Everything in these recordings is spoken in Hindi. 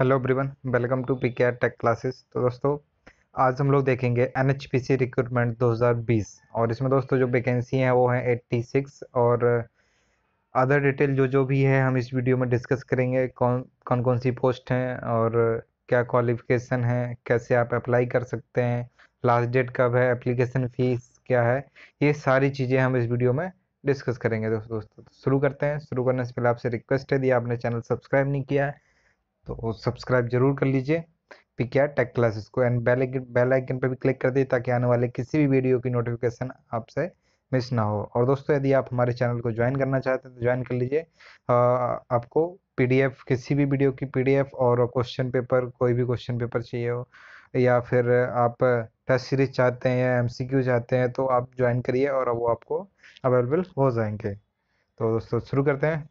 हेलो ब्रिवन welcome to P tech classes तो दोस्तों आज हम लोग देखेंगे N H P C recruitment 2020 और इसमें दोस्तों जो वैकेंसी हैं वो हैं 86 और अदर डिटेल जो जो भी है हम इस वीडियो में डिस्कस करेंगे कौन कौन कौन सी पोस्ट हैं और क्या क्वालिफिकेशन है कैसे आप अप्लाई कर सकते हैं लास्ट डेट कब है एप्लीकेशन फ़ीस क्या है ये सारी चीज़ें हम इस वीडियो में डिस्कस करेंगे दोस्तों दोस्तों शुरू करते हैं शुरू करने से पहले आपसे रिक्वेस्ट है यदि आपने चैनल सब्सक्राइब नहीं किया है तो सब्सक्राइब जरूर कर लीजिए पिकिया टेक क्लासेस को एंड बेल बेल आइकन पर भी क्लिक कर दीजिए ताकि आने वाले किसी भी वीडियो की नोटिफिकेशन आपसे मिस ना हो और दोस्तों यदि आप हमारे चैनल को ज्वाइन करना चाहते हैं तो ज्वाइन कर लीजिए आपको पीडीएफ किसी भी वीडियो की पीडीएफ और क्वेश्चन पेपर कोई भी क्वेश्चन पेपर चाहिए हो या फिर आप टेस्ट सीरीज चाहते हैं या एमसीक्यू चाहते हैं तो आप ज्वाइन करिए और वो आपको अवेलेबल हो जाएंगे तो दोस्तों शुरू करते हैं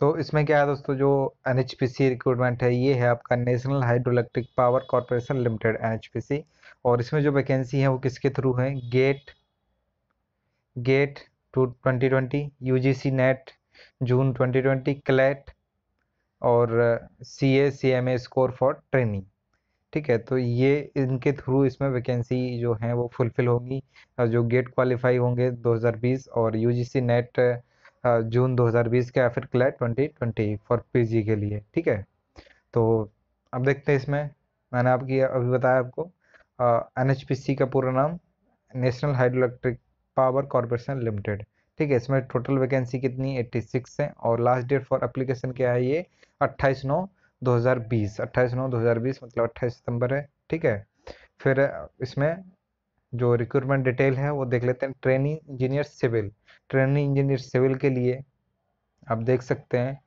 तो इसमें क्या है दोस्तों जो एन रिक्रूटमेंट है ये है आपका national hydro electric power corporation limited N और इसमें जो वैकेंसी है वो किसके थ्रू है GATE GATE to twenty twenty U NET June twenty twenty CLAT और C A C M A score for training ठीक है तो ये इनके थ्रू इसमें वैकेंसी जो है वो फुलफिल होगी जो गेट क्वालिफाई होंगे दो हज़ार बीस और सी नेट जून 2020 का या फिर क्लैट ट्वेंटी फॉर पीजी के लिए ठीक है तो अब देखते हैं इसमें मैंने आपकी अभी बताया आपको एन सी का पूरा नाम national hydro electric power corporation limited ठीक है इसमें टोटल वैकेंसी कितनी 86 है और लास्ट डेट फॉर एप्लीकेशन क्या है ये 28 नौ 2020 28 नौ 2020 मतलब 28 सितंबर है ठीक है फिर इसमें जो रिक्रूटमेंट डिटेल है वो देख लेते हैं training engineer civil training engineer civil के लिए आप देख सकते हैं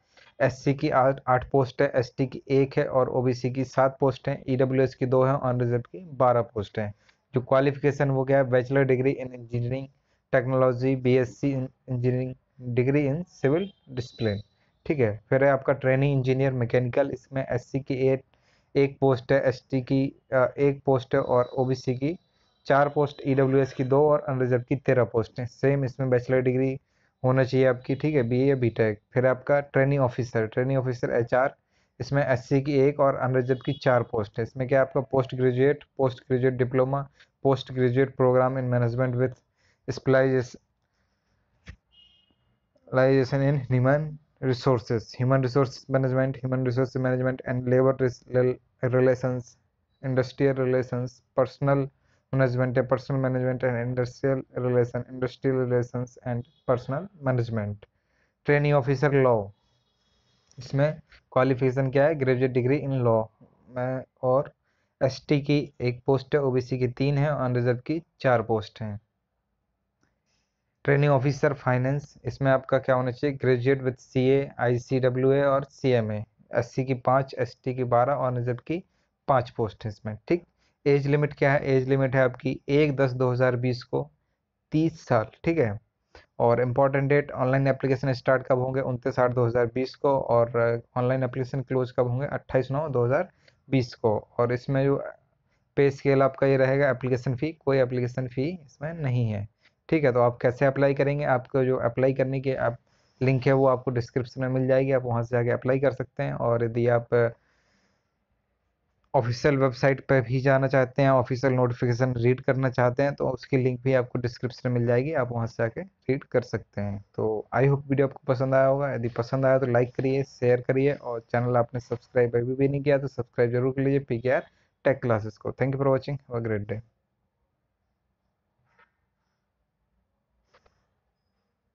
एससी की आठ आठ पोस्ट है एसटी की एक है और ओबीसी की सात पोस्ट हैं ईडब्ल्यूएस e की दो हैं और की बारह पोस्ट हैं जो क्वालिफिकेशन वो क्या है bachelor degree in engineering technology BSc engineering degree in civil discipline ठीक है फिर है आपका ट्रेनिंग इंजीनियर मैकेनिकल इसमें एस की एट एक पोस्ट है एस की एक पोस्ट है और ओ की चार पोस्ट ई e की दो और अनरिजर्व की तेरह पोस्ट हैं सेम इसमें बैचलर डिग्री होना चाहिए आपकी ठीक है बी या बी टेक फिर आपका training officer training officer H इसमें एस की एक और अनरिजर्व की चार पोस्ट है इसमें क्या आपका post graduate post graduate diploma post graduate programme in management with specialisation in human resources human resource management human resource management and labour relations industrial relations personal management management personal management and industrial relation industrial relation and personal management training officer law इसमें क्वालिफिकेशन क्या है ग्रेजुएट डिग्री इन लॉ में और एस की एक पोस्ट है ओ की तीन है और रिजर्व की चार पोस्ट हैं ट्रेनिंग ऑफिसर फाइनेंस इसमें आपका क्या होना चाहिए graduate with C A I C W A और C M A S C की पाँच एस टी की बारह और अनरिजर्व की पाँच पोस्ट हैं इसमें ठीक एज लिमिट क्या है एज लिमिट है आपकी एक दस दो हज़ार बीस को तीस साल ठीक है और important date online application start कब होंगे उनतीस आठ दो हज़ार बीस को और ऑनलाइन एप्लीकेशन क्लोज कब होंगे अट्ठाईस नौ दो हज़ार बीस को और इसमें जो पे स्केल आपका ये रहेगा एप्लीकेशन फ़ी कोई एप्लीकेशन फ़ी इसमें नहीं है ठीक है तो आप कैसे अप्लाई करेंगे आपको जो अप्लाई करने की आप लिंक है वो आपको डिस्क्रिप्शन में मिल जाएगी आप वहाँ से जाके अप्लाई कर सकते हैं और यदि आप ऑफिशियल वेबसाइट पर भी जाना चाहते हैं ऑफिशियल नोटिफिकेशन रीड करना चाहते हैं तो उसकी लिंक भी आपको डिस्क्रिप्शन में मिल जाएगी आप वहां से जाके रीड कर सकते हैं तो आई होप वीडियो आपको पसंद आया होगा यदि पसंद आया तो लाइक करिए शेयर करिए और चैनल आपने सब्सक्राइब अभी भी नहीं किया तो सब्सक्राइब जरूर कर लीजिए पी टेक क्लासेस को thank you for watching a great day